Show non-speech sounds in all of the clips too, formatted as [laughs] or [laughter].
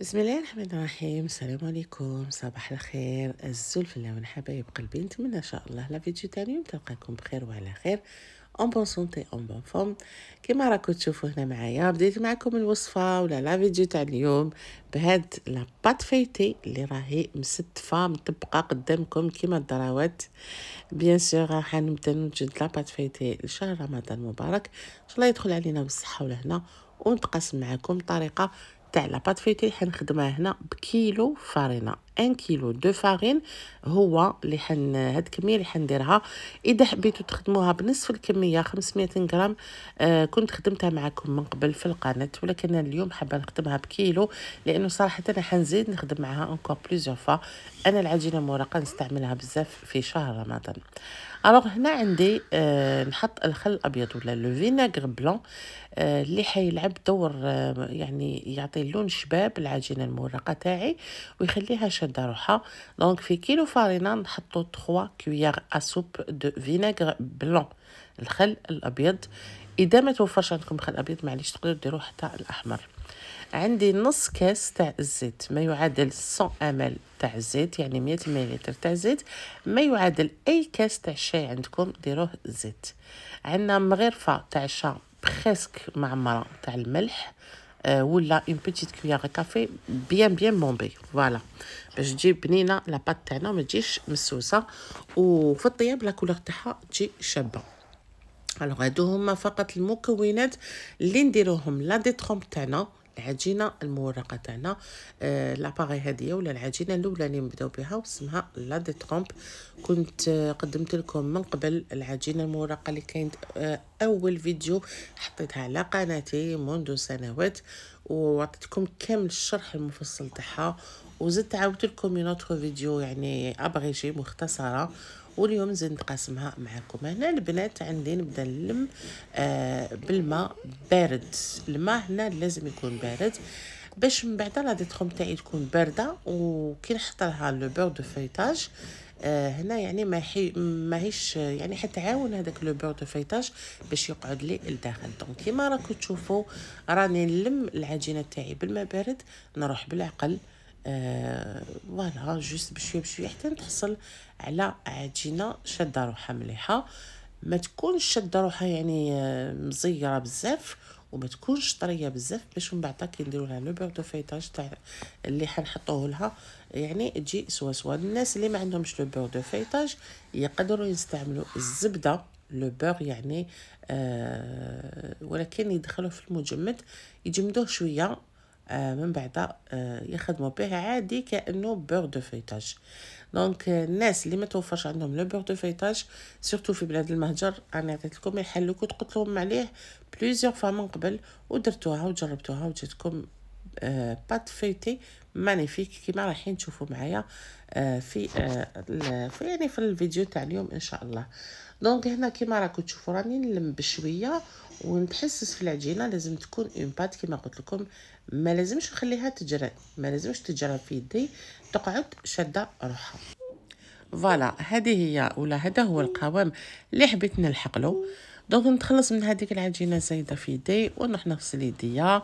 بسم الله الرحمن الرحيم السلام عليكم صباح الخير الزول في الله حبايب قلبي نتمنى ان شاء الله لا فيديو تاني يوم تلقاكم بخير وعلى خير اون بون سونتي اون بون فورم كيما راكم تشوفوا هنا معايا بديت معكم الوصفه ولا لا فيديو تاع اليوم بهاد لا بات فيتي اللي راهي مستفه مطبقه قدامكم كيما الدراوات بيان سور راح نبدا نوجد لا بات فيتي لشهر رمضان المبارك ان شاء الله يدخل علينا بالصحه ولهنا ونتقاسم معكم طريقه تاع لاباط فيتي حنخدمها هنا بكيلو فرينه 1 كيلو دو فارين هو اللي حن هاد الكميه اللي حنديرها اذا حبيتو تخدموها بنصف الكميه 500 غرام آه كنت خدمتها معكم من قبل في القناه ولكن اليوم حابه نخدمها بكيلو لانه صراحه انا حنزيد نخدم معها اونكور بليزيون فا انا العجينه المورقه نستعملها بزاف في شهر رمضان الوغ هنا عندي آه نحط الخل الابيض ولا لو فينيغر بلون آه اللي حيلعب دور آه يعني يعطي لون شباب العجينه المورقه تاعي ويخليها شباب شاده روحها دونك في كيلو فارينه نحطو 3 كويار اسوب دو فينيغر بلون الخل الابيض اذا ما توفرش عندكم خل ابيض معليش تقدروا ديروا حتى الاحمر عندي نص كاس تاع الزيت ما يعادل 100 امل تاع الزيت يعني 100 مليلتر تاع الزيت ما يعادل اي كاس تاع الشاي عندكم ديروه زيت عندنا مغرفه تاع الشاي بريسك معمره تاع الملح ولا اون بيتيت كويار كافي بيان بيان مومبي فوالا باش تجي بنينه لا بات تاعنا ما تجيش مسوسه وفي الطياب لا كولور تاعها تجي شابه الوغ هادو هما فقط المكونات اللي نديروهم لا ديترومب تاعنا العجينه المورقه تاعنا آه، لاباري لاباغي هذه ولا العجينه الاولى اللي نبداو بها واسمها لا دي ترومب كنت آه، قدمت لكم من قبل العجينه المورقه اللي كانت آه، اول فيديو حطيتها على قناتي منذ سنوات وعطيتكم كامل الشرح المفصل تاعها وزدت عاودت لكم اون فيديو يعني شي مختصره واليوم نزيد نتقاسمها معكم هنا البنات عندي نبدا نلم آه بالماء بارد الماء هنا لازم يكون بارد باش من بعد لا ديتروم تاعي تكون بارده وكي نحط لها لو بور دو فيتاج آه هنا يعني ما حي ماهيش يعني حتعاون هذاك لو بور دو فيتاج باش يقعد لي لداخل دونك كيما راكم تشوفوا راني نلم العجينه تاعي بالماء بارد نروح بالعقل آه، فوالا جوست بشويه بشويه حتى تحصل على عجينه شاده روحها مليحه ما تكونش شاده روحها يعني آه، مزيره بزاف وما تكونش طريه بزاف باش من بعد نديروا لها لو بيغ دو فيتاج تاع اللي حنحطوه لها يعني تجي سوا سوا الناس اللي ما عندهمش لو بيغ دو فيتاج يقدروا يستعملوا الزبده لو بيغ يعني آه ولكن يدخلوه في المجمد يجمدوه شويه آه، من بعد آه، يخدموا به عادي كانه بور دو فيتاج دونك الناس اللي ما توفرش عندهم لو بور دو فيتاج سورتو في بلاد المهجر انا عطيت لكم الحل كنت قلت لهم عليه بليزيور فوا من قبل ودرتوها وجربتوها وجاتكم بات آه، فيتي مانيفيك كما رايحين تشوفوا معايا في يعني في الفيديو تاع اليوم ان شاء الله دونك هنا كما راكم تشوفوا راني نلم بشويه ونتحسس في العجينه لازم تكون اون بات كما قلت لكم ما لازمش نخليها تجرى ما لازمش تجرى في يدي تقعد شاده روحها فوالا هذه هي ولا هذا هو القوام اللي حبيت نلحق له دونك نتخلص من هذيك العجينه الزايده في يدي ونروح نغسل يديا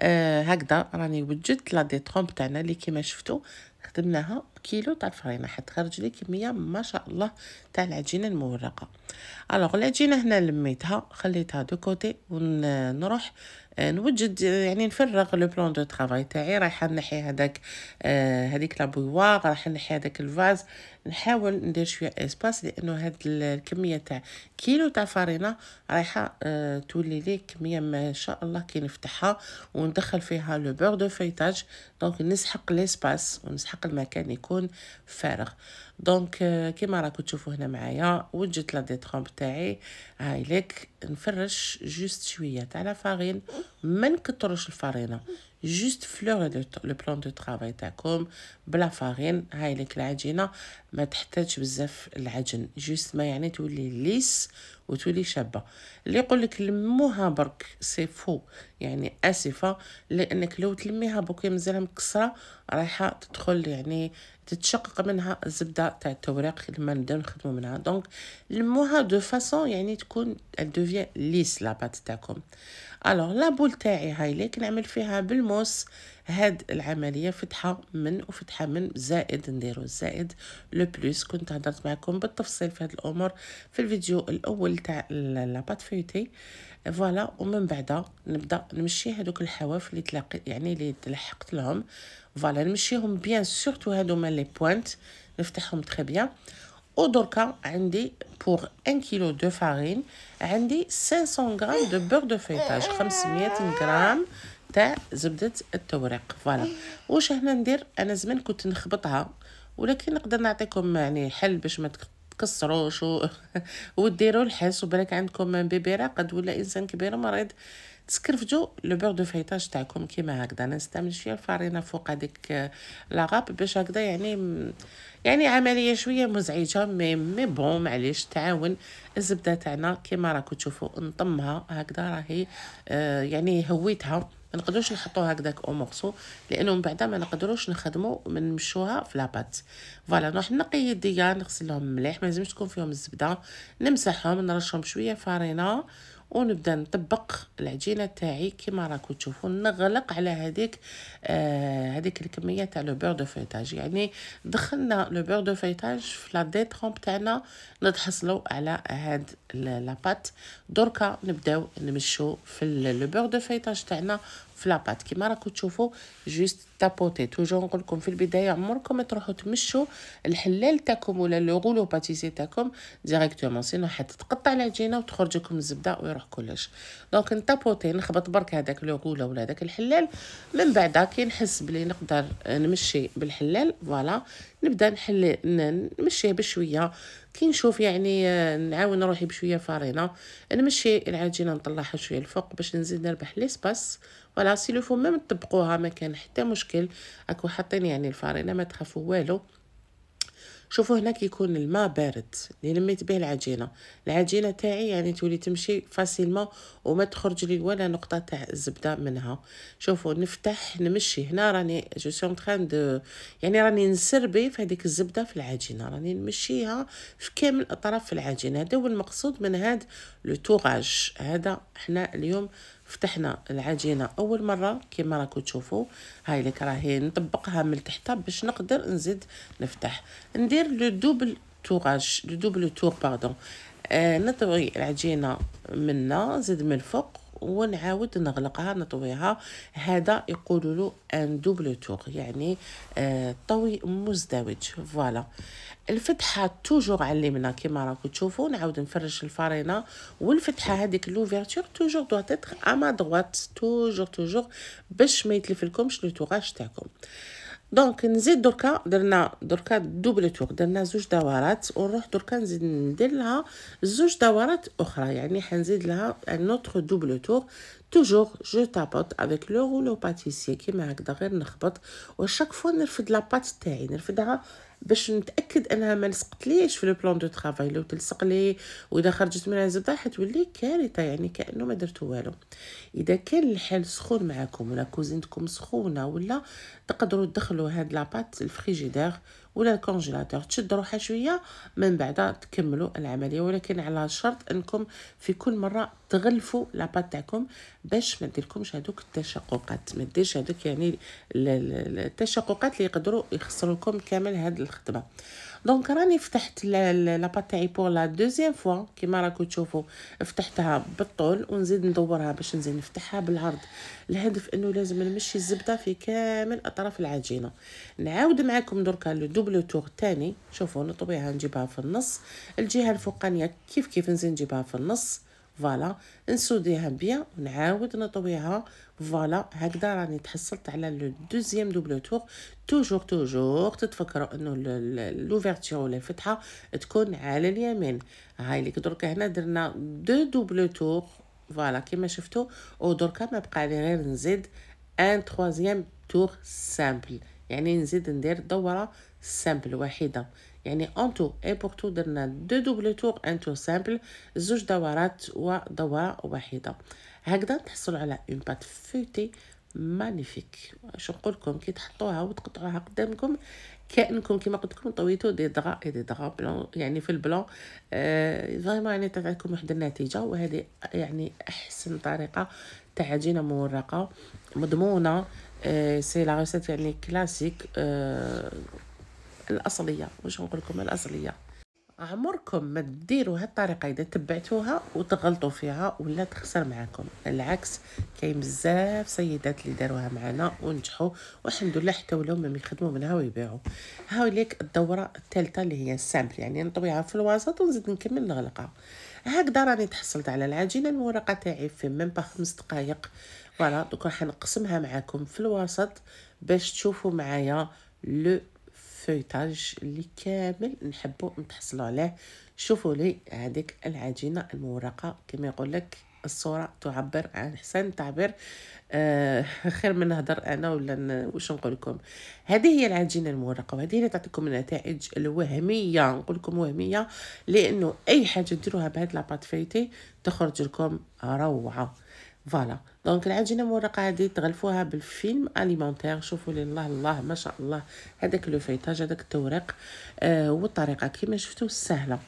آه هكذا راني وجدت لا ديترومب تاعنا اللي كيما شفتوا خدمناها كيلو تاع الفرينه حيت خرج لي كميه ما شاء الله تاع العجينه المورقه الوغ العجينه هنا لميتها خليتها دو كوتي ونروح آه، نوجد آه، يعني نفرغ لو بلون دو ترافاي تاعي رايحه نحي هذاك آه، هذيك لابويوار رايحه نحي هذاك الفاز نحاول ندير شويه اسباس لانه هاد الكميه تاع كيلو تاع فرينه رايحه تولي لي كميه ما شاء الله كي نفتحها وندخل فيها لو بور دو فيتاج دونك نسحق ليسباس ونسحق المكان يكون فارغ دونك كيما راكم تشوفوا هنا معايا وجدت لا ديترومب تاعي هايلك نفرش جوست شويه تاع لا فارين Même que Toroche le farine, hein. juste fleur le plan de travail, comme la farine, il y les clés. ما تحتاجش بزاف العجن جوست ما يعني تولي ليس وتولي شابه اللي يقول لك لموها برك سي فو يعني اسفه لانك لو تلميها بوكي مازال مكسره رايحه تدخل يعني تتشقق منها الزبده تاع التوريق لما نبداو نخدمو منها دونك لموها دو فاسون يعني تكون دوفيا ليس لا بات تاعكم الوغ لا بول تاعي هاي لكن نعمل فيها بالموس هاد العملية فتحة من وفتحة من زائد نديرو الزائد لو بلوس كنت هدرت معكم بالتفصيل في هاد الأمور في الفيديو الأول تاع لاباط فيوتي فوالا ومن بعد نبدا نمشي هادوك الحواف اللي تلاقي يعني اللي تلحقت لهم فوالا نمشيهم بيان سورتو هادوما لي بوانت نفتحهم تخي بيان دركا عندي بور أن كيلو دو فارين عندي 500 غرام دو بوغ دو فيتاج 500 غرام تاع زبده التوريق فوالا واش هنا ندير انا زمان كنت نخبطها ولكن نقدر نعطيكم يعني حل باش ما تكسروش و... [laughs] وديروا الحس وبالك عندكم بيبي راقد ولا انسان كبير مريض تسكرفجو لو بور دو فريتاج تاعكم كيما هكذا انا نستعمل شويه الفارينه فوق هذيك آه، لاغاب باش هكذا يعني يعني عمليه شويه مزعجه مي مي بون معليش تعاون الزبده تاعنا كيما راكم تشوفوا نطمها هكذا راهي آه يعني هويتها ما نقدروش نحطوها هكذاك اومورسو لانه من بعد ما نقدروش نخدمو نمشوها في لاباط فوالا نروح نقي يديا نغسلهم مليح ما لازمش تكون فيهم الزبده نمسحهم نرشهم شويه فارينه ونبدا نطبق العجينه تاعي كما راكم تشوفوا نغلق على هذيك آه هذيك الكميه تاع لو بور دو فيتاج يعني دخلنا لو بور دو فيتاج في لا ديتروم تاعنا نتحصلوا على هاد لاباط دركا نبداو نمشو في لو بور دو فيتاج تاعنا في لاباط كيما راكم تشوفوا جوست تابوتي توجو نقول لكم في البدايه عمركم تروحوا تمشوا الحلال تاعكم ولا لو غولو باتيسي تاعكم ديريكتومون سينو حتى تقطع العجينه وتخرج لكم الزبده ويروح كلش دونك نتابوتي نخبط برك هذاك لو غولو ولا هذاك الحلال من بعد كي نحس بلي نقدر نمشي بالحلال فوالا نبدا نحل نمشيه بشويه كي نشوف يعني نعاون روحي بشويه فارينه نمشي العجينه نطلعها شويه الفوق باش نزيد نربح ليسباس فوالا سي لو فو ميم تطبقوها ما كان حتى مشكل اكو حاطين يعني الفارينه ما تخافوا والو شوفوا هناك يكون الماء بارد اللي لميت به العجينه العجينه تاعي يعني تولي تمشي فاسيلمون وما تخرج لي ولا نقطه تاع الزبده منها شوفوا نفتح نمشي هنا راني جو سي اون دو يعني راني نسربي في هذيك الزبده في العجينه راني نمشيها في كامل اطراف العجينه هذا هو المقصود من هذا لو هذا حنا اليوم فتحنا العجينه اول مره كما راكم تشوفوا هاي لك راهي نطبقها من تحت باش نقدر نزيد نفتح ندير لو دوبل توغاج لو دوبل تور باردون آه نطوي العجينه منا نزيد من الفوق ونعاود نغلقها نطويها هذا يقول له ان دوبل تور يعني آه طوي مزدوج فوالا الفتحه توجور على اليمنى كما راكم تشوفوا نعاود نفرش الفرينه والفتحه هذيك لوفيرتور توجور دو تيتر اما دوات توجور توجور باش ما لكمش لو توغاج تاعكم دونك نزيد دركا درنا دركا دوبل تور درنا زوج دورات ونروح دركا نزيد ندير لها زوج دورات اخرى يعني حنزيد لها ان اوتر دوبل تور توجور جو تابوت افيك لو رولو باتيسيي كيما هكذا غير نخبط وشاك فوا نرفد لاباط تاعي نرفدها باش نتاكد انها ما لصقتليش في لو بلان دو طرافاي لو تلصق لي واذا خرجت من الزبده حتولي كارثه يعني كانه ما درتو والو اذا كان الحال سخون معاكم ولا كوزينتكم سخونه ولا تقدروا تدخلوا هاد لاباط الفريجيدير ولا الكونجيلاتور تشد روحها شويه من بعد تكملوا العمليه ولكن على شرط انكم في كل مره تغلفوا لاباط تاعكم باش ما ديركمش هذوك التشققات ما ديرش هذوك يعني التشققات اللي يقدروا يخسروا لكم كامل هذه الخدمه دونك راني فتحت لاباط تاعي بور لا دوزيام فوا كيما راكو تشوفوا فتحتها بالطول ونزيد ندورها باش نزيد نفتحها بالعرض الهدف انه لازم نمشي الزبده في كامل اطراف العجينه نعاود معاكم دركا لو دوبل تور تاني شوفوا نطويها نجيبها في النص الجهه الفوقانيه كيف كيف نزيد نجيبها في النص فوالا نسوديها بيان ونعاود نطويها فوالا هكذا راني تحصلت على لو دوزيام دوبل تور توجور توجور تتفكروا انه لوفيرتور ولا الفتحه تكون على اليمين هاي اللي دركا هنا درنا دو دوبل تور فوالا كيما شفتوا ودركا ما بقى لي غير نزيد ان تروازيام تور سامبل يعني نزيد ندير دوره سامبل واحده يعني تو اي تو درنا دو دوبل تور تو سامبل زوج دورات ودورة واحدة هكذا تحصل على اون بات فوتي مانيفيك اش نقولكم كي تحطوها وتقطعوها قدامكم كانكم كما قلت لكم طويتو دي دغا دي دغا بلون يعني في البلون آه فريمون يعني تعطيكم واحد النتيجه وهذه يعني احسن طريقه تاع عجينه مورقه مضمونه آه سي لا يعني كلاسيك آه الاصليه واش نقول لكم الاصليه عمركم ما ديروا هالطريقه اذا تبعتوها وتغلطوا فيها ولا تخسر معاكم العكس كاين بزاف سيدات اللي داروها معنا ونجحوا والحمد لله حتى ولاو ما يخدموا منها ويبيعوا هاو ليك الدوره الثالثه اللي هي السامبل يعني نطويها في الوسط ونزيد نكمل نغلقها هكذا راني تحصلت على العجينه المورقه تاعي في ميم با خمس دقائق فوالا دوك راح نقسمها معاكم في الوسط باش تشوفوا معايا لو الفويتاج اللي كامل نحبو نتحصلو عليه شوفوا لي هذيك العجينه المورقه كما يقول لك الصوره تعبر عن حسن تعبير آه خير من نهضر انا ولا واش نقول لكم هذه هي العجينه المورقه وهذه اللي تعطيكم النتائج الوهميه نقول لكم وهميه لانه اي حاجه ديروها بهذا لاباط فايتي تخرج لكم روعه فوالا دونك العجينه المورقه هذه تغلفوها بالفيلم اليمونتير شوفوا لي الله الله ما شاء الله هذاك لو فيتاج هذاك التوريق آه والطريقه كما شفتوا سهله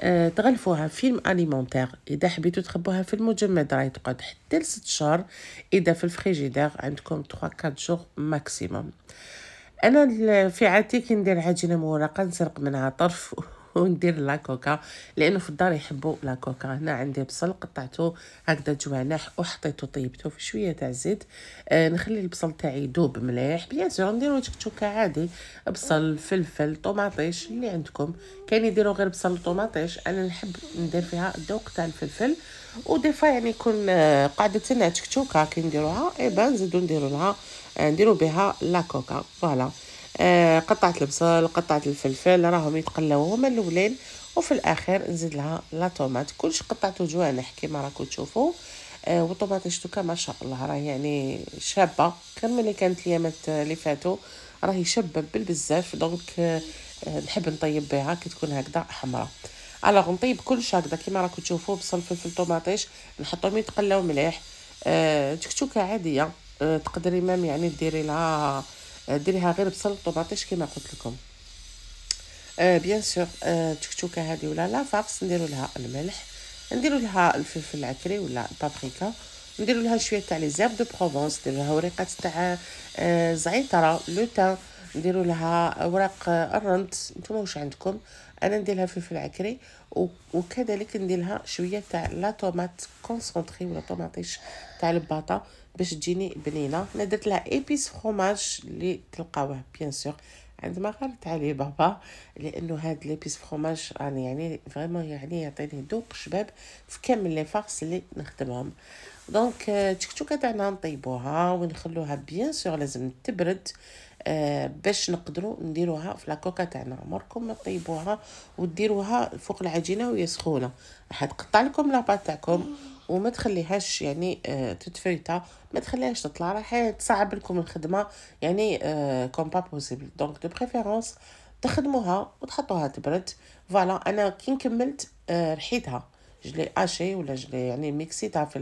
آه تغلفوها فيلم اليمونتير اذا حبيتو تخبوها في المجمد راهي تقعد حتى لست شهور اذا في الفريجيدير عندكم 3 4 شهور ماكسيموم انا في عادتي كي ندير عجينه مورقه نسرق منها طرف [laughs] وندير لاكوكا لانه في الدار يحبوا لاكوكا هنا عندي بصل قطعته هكذا جوانح وحطيته طيبته في شويه تاع الزيت آه نخلي البصل تاعي يذوب مليح بيان سور نديرو تكتوكه عادي بصل فلفل طوماطيش اللي عندكم كاين يديروا غير بصل وطوماطيش انا نحب ندير فيها الذوق تاع الفلفل وديفا يعني يكون آه، قاعدتنا تكتوكه كي نديروها اي بان نزيدو نديرو لها آه، نديرو بها لاكوكا فوالا آه قطعة البصل قطعة الفلفل راهم يتقلاو هما الاولين وفي الاخير نزيد لها لا طوماط كلش قطعته جوانح كيما راكم تشوفوا آه والطوماطيش شتوكا ما شاء الله راه يعني شابه كان ملي كانت ليامات اللي فاتوا راهي شابه بالبزاف دونك آه، نحب نطيب بها كي تكون هكذا حمراء الوغ نطيب كلش هكذا كيما راكم تشوفوا بصل فلفل طوماطيش نحطهم يتقلاو مليح آه تكتوكه عاديه آه تقدري مام يعني ديري لها ديريها غير بصل وطوماطيش كما قلت لكم آه بيان سور آه تكتوكه هذه ولا لا فخص نديروا لها الملح نديروا لها الفلفل العكري ولا البابريكا نديروا لها شويه تاع لي زيرب دو بروفونس نديرو لها وريقات تاع آه زعتر لو تان نديرو لها اوراق آه، الرند نتوما واش عندكم انا ندير لها فلفل عكري وكذلك ندير لها شويه تاع لا طوماط كونسونطري ولا طوماطيش تاع الباطا باش تجيني بنينه انا درت لها ايبيس فروماج اللي تلقاوه بيان سور عند ما غيرت عليه بابا لانه هاد ليبيس فروماج راني يعني فريمون يعني يعطيني ذوق شباب في كامل لي فارس اللي نخدمهم دونك التكتوكه آه، تاعنا نطيبوها ونخلوها بيان سور لازم تبرد آه باش نقدروا نديروها في لاكوكا تاعنا عمركم ما طيبوها وديروها فوق العجينه وهي سخونه راح تقطع لكم لاباط تاعكم وما تخليهاش يعني آه، تتفريطا ما تخليهاش تطلع راح تصعب لكم الخدمه يعني كوم با بوسيبل دونك دو بريفيرونس تخدموها وتحطوها تبرد فوالا انا كي كملت آه، رحيتها جلي اشي ولا جلي يعني ميكسيتها في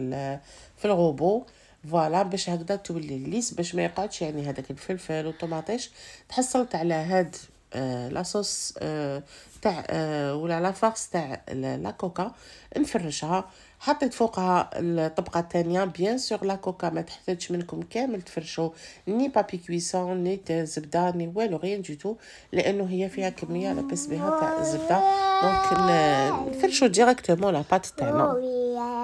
في الغوبو فوالا باش هكذا تولي ليس باش ما يقعدش يعني هذاك الفلفل والطوماطيش تحصلت على هاد آه لاصوص آه، تاع ولا لا فارس تاع لا كوكا نفرشها حطيت فوقها الطبقه الثانيه بيان سور لا كوكا ما تحتاجش منكم كامل تفرشوا ني بابي كويسون ني زبده ني والو غير دو تو لانه هي فيها كميه لاباس بها تاع الزبده دونك نفرشوا ديريكتومون لا بات تاعنا oh,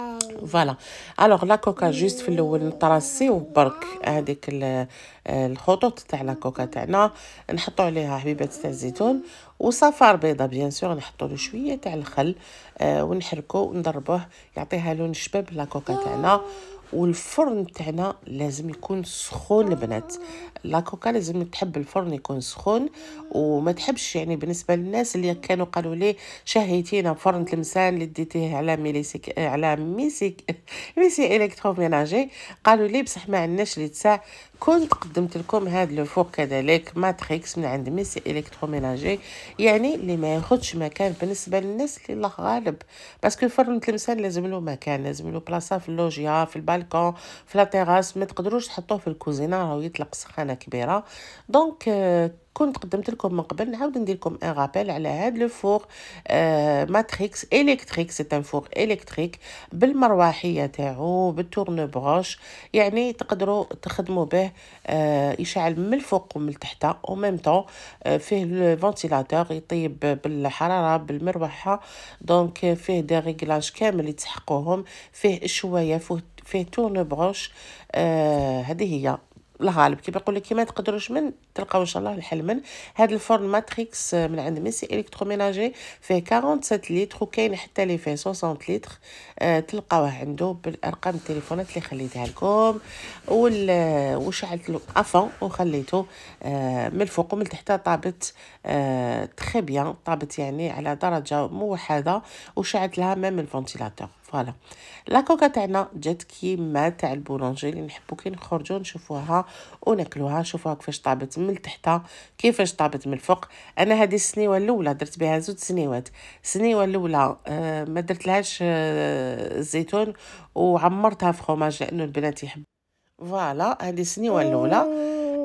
فوالا الوغ لا كوكا جوست في الاول نطراسيو برك هذيك الخطوط تاع لا كوكا تاعنا نحطو عليها حبيبات تاع الزيتون وصفار بيضة بيان سور نحطو له شويه تاع الخل آه، ونحركو ونضربوه يعطيها لون شباب لا كوكا تاعنا والفرن تاعنا لازم يكون سخون البنات لاكوكا لازم تحب الفرن يكون سخون وما تحبش يعني بالنسبه للناس اللي كانوا قالوا لي شهيتينا فرن تلمسان اللي ديتيه على ميليسيك على ميسيك ميسي الكترو ميناجي قالوا لي بصح ما عندناش اللي تساع كنت قدمت لكم هذا لو فوق كذلك ماتريكس من عند ميسي الكترو ميناجي يعني اللي ما ياخذش مكان بالنسبه للناس اللي الله غالب باسكو فرن تلمسان لازم له مكان لازم له بلاصه في اللوجيا في البال البالكون في لا تيراس ما تقدروش تحطوه في الكوزينه راهو يطلق سخانه كبيره دونك euh, كنت قدمت لكم من قبل نعاود ندير لكم ان رابيل على هذا لو فور ماتريكس الكتريك سي ان فور الكتريك بالمروحيه تاعو بالتورن بروش يعني تقدروا تخدموا به euh, يشعل من الفوق ومن تحت او ميم طون فيه الفونتيلاتور يطيب بالحراره بالمروحه دونك فيه دي ريغلاج كامل يتسحقوهم فيه شويه فيه فيه تورن بروش آه هذه هي الغالب كيما نقول لك كيما تقدروش من تلقاو ان شاء الله الحل من هاد الفرن ماتريكس آه، من عند ميسي الكتروميناجي فيه 47 لتر وكاين حتى لي فيه 60 لتر آه تلقاوه عنده بالارقام التليفونات اللي خليتها لكم وال آه، وشعلت له افون وخليته آه من الفوق ومن تحت طابت آه تخي بيان طابت يعني على درجه موحده وشعلت لها ميم الفونتيلاتور فوالا لا كوكا تاعنا جات كيما تاع البولونجي اللي نحبو كي نخرجو نشوفوها وناكلوها نشوفوها كيفاش طابت من تحتها كيفاش طابت من الفوق انا هذه السنيوه الاولى درت بها زوج سنيوات السنيوه الاولى آه ما درتلهاش لهاش آه، الزيتون وعمرتها في خماج لانه البنات يحب فوالا هذه السنيوه الاولى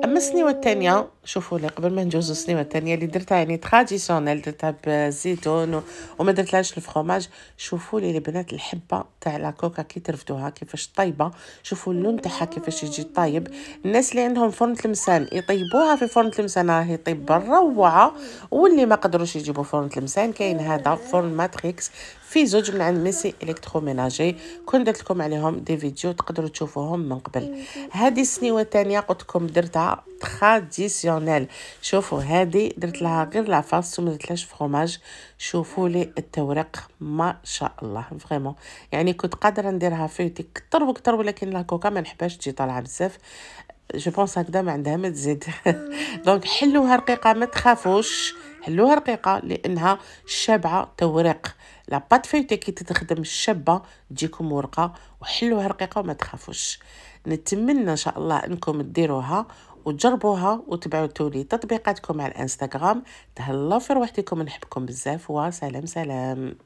اما السنيوه الثانيه شوفوا لي قبل ما ندوزو السنيوه الثانيه اللي درتها يعني تراديسيونيل درتها بالزيتون و... وما درتلهاش الفرماج شوفوا لي البنات الحبه تاع لا كوكا كي ترفدوها كيفاش طايبه شوفوا اللون تاعها كيفاش يجي طايب الناس اللي عندهم فرن تلمسان يطيبوها في فرن تلمسان راهي طيب روعه واللي ما قدروش يجيبوا فرن تلمسان كاين هذا فرن ماتريكس في زوج من عند ميسي الكتروميناجي كون درت لكم عليهم دي فيديو تقدروا تشوفوهم من قبل هذه السنيوه الثانيه قلت لكم درتها تراديسيونيل شوفوا هذه درت لها غير لافاس وما درتلاش فروماج شوفوا لي التورق ما شاء الله فريمون يعني كنت قادره نديرها فيتي كتر وكتر ولكن لاكوكا ما نحباش تجي طالعه بزاف جو بونس هكذا ما عندها ما تزيد دونك [laughs] حلوها رقيقه ما تخافوش حلوها رقيقه لانها شابعه توريق لاباط فيوتي كي تتخدم الشابه تجيكم ورقه وحلوها رقيقه وما تخافوش نتمنى ان شاء الله انكم ديروها وتجربوها وتبعثوا لي تطبيقاتكم على الانستغرام تهلاو في روحتكم نحبكم بزاف وسلام سلام